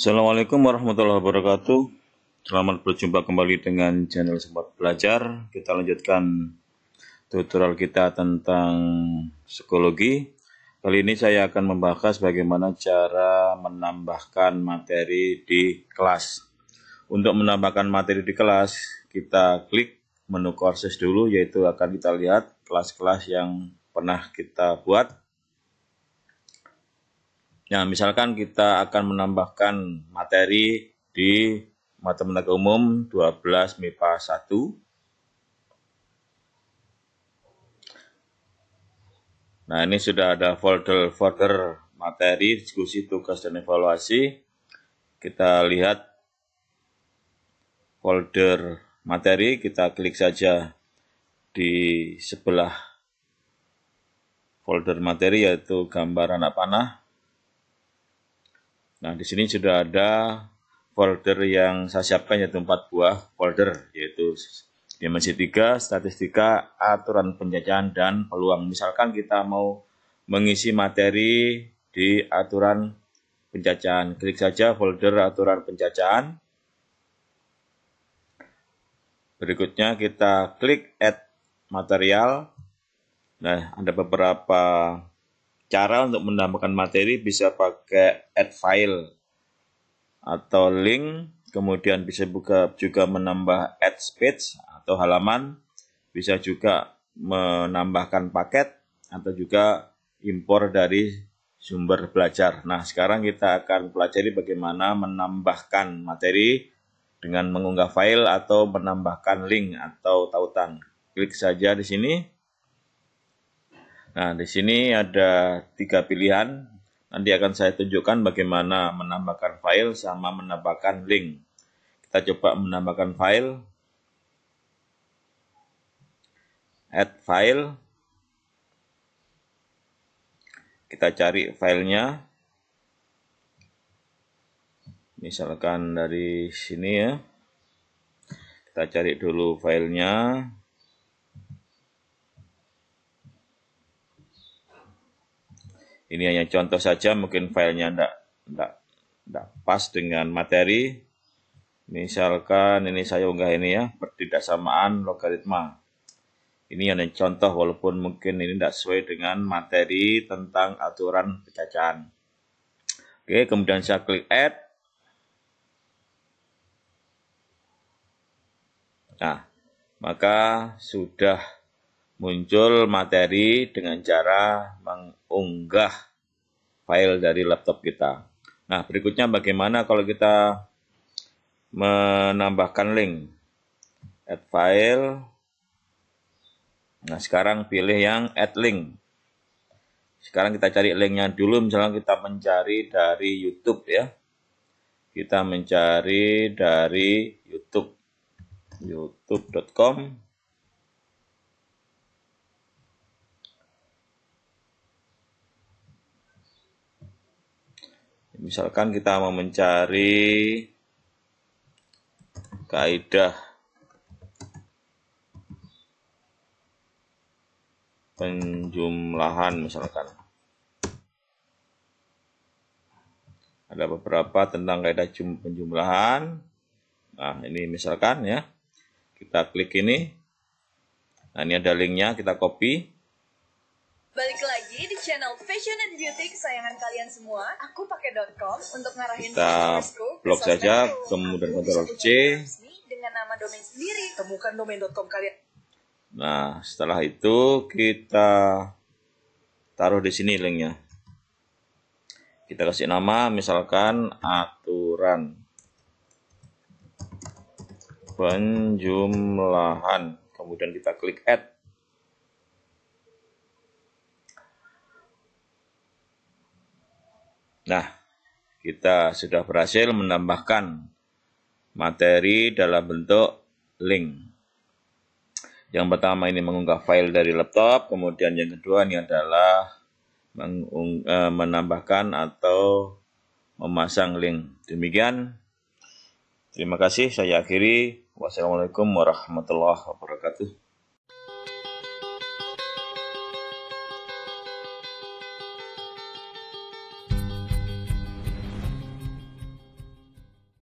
Assalamualaikum warahmatullahi wabarakatuh. Selamat berjumpa kembali dengan channel Sempat Belajar. Kita lanjutkan tutorial kita tentang psikologi. Kali ini saya akan membahas bagaimana cara menambahkan materi di kelas. Untuk menambahkan materi di kelas, kita klik menu courses dulu, yaitu akan kita lihat kelas-kelas yang pernah kita buat. Ya, misalkan kita akan menambahkan materi di mata matematika umum 12 MIPA 1. Nah, ini sudah ada folder-folder materi, diskusi, tugas, dan evaluasi. Kita lihat folder materi, kita klik saja di sebelah folder materi yaitu gambar anak panah Nah, di sini sudah ada folder yang saya siapkan yaitu 4 buah folder yaitu dimensi 3, statistika, aturan penjajahan dan peluang. Misalkan kita mau mengisi materi di aturan penjajahan. Klik saja folder aturan penjajahan. Berikutnya kita klik add material. Nah, ada beberapa Cara untuk menambahkan materi bisa pakai add file atau link, kemudian bisa buka juga menambah add page atau halaman, bisa juga menambahkan paket atau juga impor dari sumber belajar. Nah, sekarang kita akan pelajari bagaimana menambahkan materi dengan mengunggah file atau menambahkan link atau tautan. Klik saja di sini Nah, di sini ada tiga pilihan. Nanti akan saya tunjukkan bagaimana menambahkan file sama menambahkan link. Kita coba menambahkan file. Add file. Kita cari filenya. Misalkan dari sini ya. Kita cari dulu filenya. Ini hanya contoh saja, mungkin filenya tidak tidak tidak pas dengan materi. Misalkan ini saya unggah ini ya, pertidaksamaan logaritma. Ini hanya contoh walaupun mungkin ini tidak sesuai dengan materi tentang aturan pecahan. Oke, kemudian saya klik add. Nah, maka sudah muncul materi dengan cara mengunggah file dari laptop kita. Nah, berikutnya bagaimana kalau kita menambahkan link add file. Nah, sekarang pilih yang add link. Sekarang kita cari linknya dulu, misalnya kita mencari dari YouTube ya. Kita mencari dari YouTube, youtube.com Misalkan kita mau mencari kaidah penjumlahan misalkan. Ada beberapa tentang kaidah penjumlahan. Nah, ini misalkan ya. Kita klik ini. Nah, ini ada linknya, kita copy. Balik lagi ini di channel Fashion and Beauty kesayangan kalian semua. Aku pakai .com untuk ngarahin kita blog saja, kemudian kontrol C dengan nama domain sendiri. Temukan domain.com kalian. Nah, setelah itu kita taruh di sini linknya. Kita kasih nama, misalkan aturan penjumlahan. Kemudian kita klik add. Nah, kita sudah berhasil menambahkan materi dalam bentuk link. Yang pertama ini mengunggah file dari laptop, kemudian yang kedua ini adalah eh, menambahkan atau memasang link. Demikian, terima kasih. Saya akhiri. Wassalamualaikum warahmatullahi wabarakatuh.